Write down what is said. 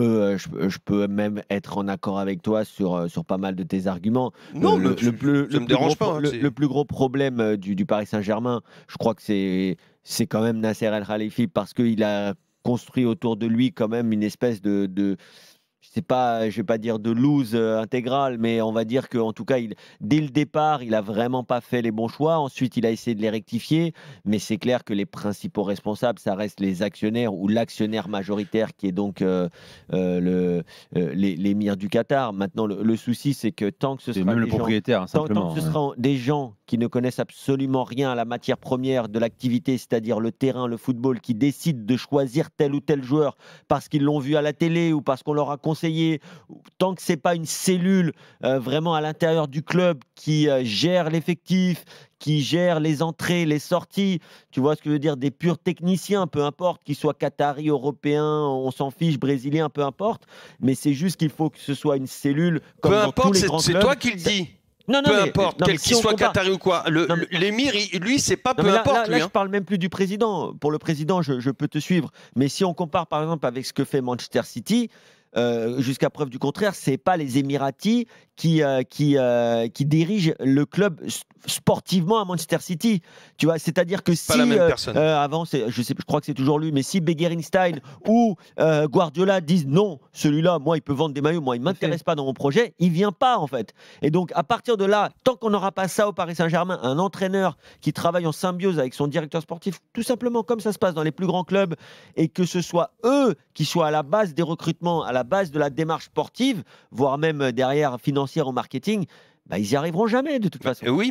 Euh, je, peux même être en accord avec toi sur, euh, sur pas mal de tes arguments. Non, le, le, dérange hein, le, plus gros problème euh, du, Paris Saint-Germain, je crois que c'est, c'est quand même Nasser El Khalifi parce qu'il a construit autour de lui quand même une espèce de je sais pas, je vais pas dire de lose euh, intégrale, mais on va dire que en tout cas, il, dès le départ, il a vraiment pas fait les bons choix. Ensuite, il a essayé de les rectifier, mais c'est clair que les principaux responsables, ça reste les actionnaires ou l'actionnaire majoritaire qui est donc euh, euh, l'émir du Qatar. Maintenant, le, souci, c'est que tant que ce sera des le propriétaire, gens, hein, tant ce hein. des gens qui ne connaissent absolument rien à la matière première de l'activité, c'est-à-dire le terrain, le football, qui décident de choisir tel ou tel joueur parce qu'ils l'ont vu à la télé ou parce qu'on leur a conseiller, tant que ce n'est pas une cellule euh, vraiment à l'intérieur du club qui euh, gère l'effectif, qui gère les entrées, les sorties, tu vois ce que je veux dire, des purs techniciens, peu importe, qu'ils soient qataris, européens, on s'en fiche, brésiliens, peu importe, mais c'est juste qu'il faut que ce soit une cellule comme peu dans importe, tous les C'est toi qui le dis peu importe, qu'il soit Qatari ou quoi. L'émir, lui, c'est pas peu importe. Là, lui, je hein. parle même plus du président. Pour le président, je, je peux te suivre. Mais si on compare, par exemple, avec ce que fait Manchester City, euh, jusqu'à preuve du contraire, c'est pas les Émiratis qui, euh, qui, euh, qui dirigent le club sportivement à Manchester City. Tu vois, c'est-à-dire que si avant, je, sais, je crois que c'est toujours lui, mais si Begerinstein ou Guardiola disent non, celui-là, moi, il peut vendre des maillots, moi, il m'intéresse pas dans mon projet, il vient pas en fait. Et donc, à partir de là, tant qu'on n'aura pas ça au Paris Saint-Germain, un entraîneur qui travaille en symbiose avec son directeur sportif, tout simplement comme ça se passe dans les plus grands clubs, et que ce soit eux qui soient à la base des recrutements, à la base de la démarche sportive, voire même euh, derrière financière ou marketing, bah, ils n'y arriveront jamais de toute bah, façon. Euh,